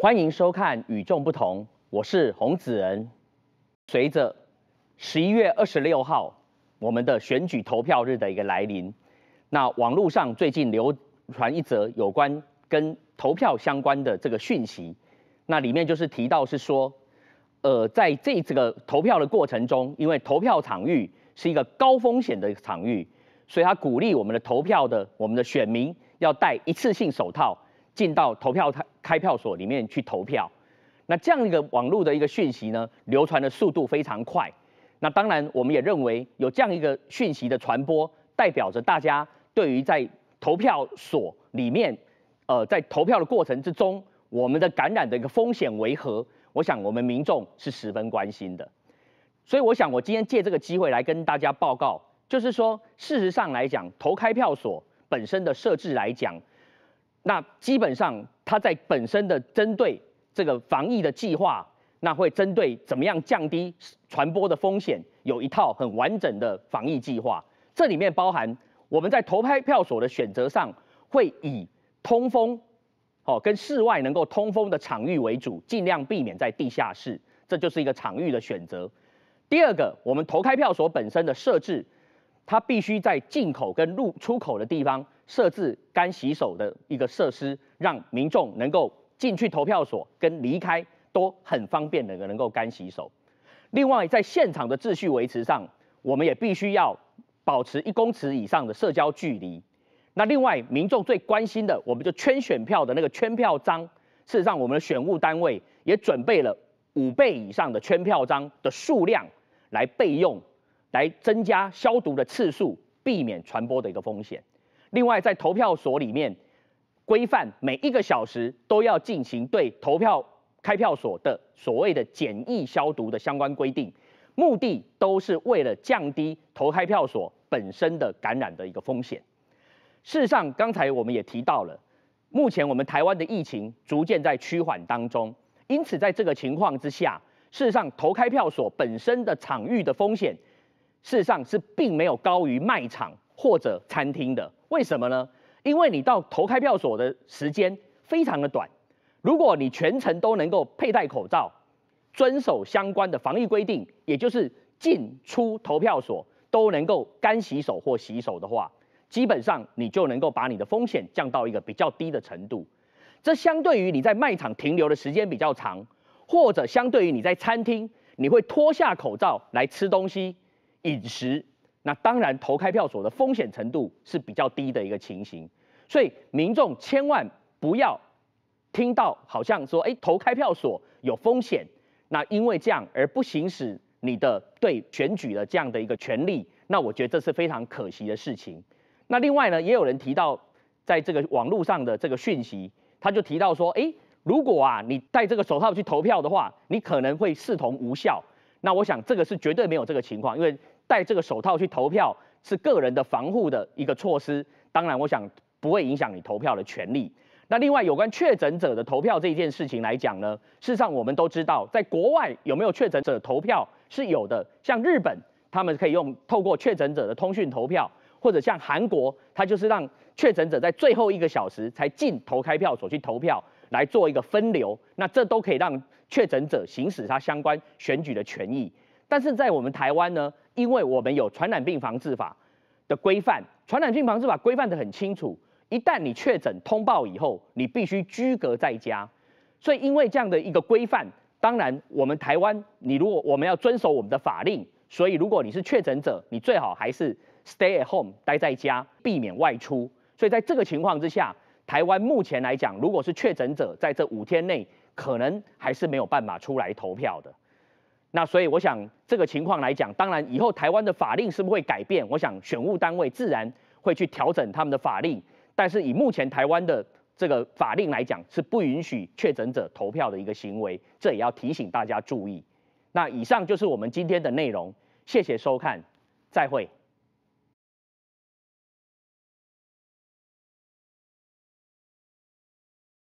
欢迎收看《与众不同》，我是洪子仁。随着十一月二十六号我们的选举投票日的一个来临，那网络上最近流传一则有关跟投票相关的这个讯息，那里面就是提到是说，呃，在这这个投票的过程中，因为投票场域是一个高风险的场域，所以他鼓励我们的投票的我们的选民要戴一次性手套。进到投票开开票所里面去投票，那这样一个网络的一个讯息呢，流传的速度非常快。那当然，我们也认为有这样一个讯息的传播，代表着大家对于在投票所里面，呃，在投票的过程之中，我们的感染的一个风险为何？我想我们民众是十分关心的。所以，我想我今天借这个机会来跟大家报告，就是说，事实上来讲，投开票所本身的设置来讲。那基本上，它在本身的针对这个防疫的计划，那会针对怎么样降低传播的风险，有一套很完整的防疫计划。这里面包含我们在投开票所的选择上，会以通风哦跟室外能够通风的场域为主，尽量避免在地下室，这就是一个场域的选择。第二个，我们投开票所本身的设置，它必须在进口跟入出口的地方。设置干洗手的一个设施，让民众能够进去投票所跟离开都很方便的能够干洗手。另外，在现场的秩序维持上，我们也必须要保持一公尺以上的社交距离。那另外，民众最关心的，我们就圈选票的那个圈票章，事实上，我们的选务单位也准备了五倍以上的圈票章的数量来备用，来增加消毒的次数，避免传播的一个风险。另外，在投票所里面规范每一个小时都要进行对投票开票所的所谓的简易消毒的相关规定，目的都是为了降低投开票所本身的感染的一个风险。事实上，刚才我们也提到了，目前我们台湾的疫情逐渐在趋缓当中，因此在这个情况之下，事实上投开票所本身的场域的风险，事实上是并没有高于卖场或者餐厅的。为什么呢？因为你到投开票所的时间非常的短，如果你全程都能够佩戴口罩，遵守相关的防疫规定，也就是进出投票所都能够干洗手或洗手的话，基本上你就能够把你的风险降到一个比较低的程度。这相对于你在卖场停留的时间比较长，或者相对于你在餐厅，你会脱下口罩来吃东西、饮食。那当然，投开票所的风险程度是比较低的一个情形，所以民众千万不要听到好像说，哎，投开票所有风险，那因为这样而不行使你的对选举的这样的一个权利，那我觉得这是非常可惜的事情。那另外呢，也有人提到在这个网络上的这个讯息，他就提到说，哎，如果啊你戴这个手套去投票的话，你可能会视同无效。那我想这个是绝对没有这个情况，因为。戴这个手套去投票是个人的防护的一个措施，当然我想不会影响你投票的权利。那另外有关确诊者的投票这件事情来讲呢，事实上我们都知道，在国外有没有确诊者投票是有的，像日本他们可以用透过确诊者的通讯投票，或者像韩国，他就是让确诊者在最后一个小时才进投开票所去投票，来做一个分流。那这都可以让确诊者行使他相关选举的权益。但是在我们台湾呢？因为我们有传染病防治法的规范，传染病防治法规范得很清楚，一旦你确诊通报以后，你必须居隔在家。所以因为这样的一个规范，当然我们台湾，你如果我们要遵守我们的法令，所以如果你是确诊者，你最好还是 stay at home，待在家，避免外出。所以在这个情况之下，台湾目前来讲，如果是确诊者，在这五天内，可能还是没有办法出来投票的。那所以我想，这个情况来讲，当然以后台湾的法令是不会改变。我想选务单位自然会去调整他们的法令，但是以目前台湾的这个法令来讲，是不允许确诊者投票的一个行为，这也要提醒大家注意。那以上就是我们今天的内容，谢谢收看，再会。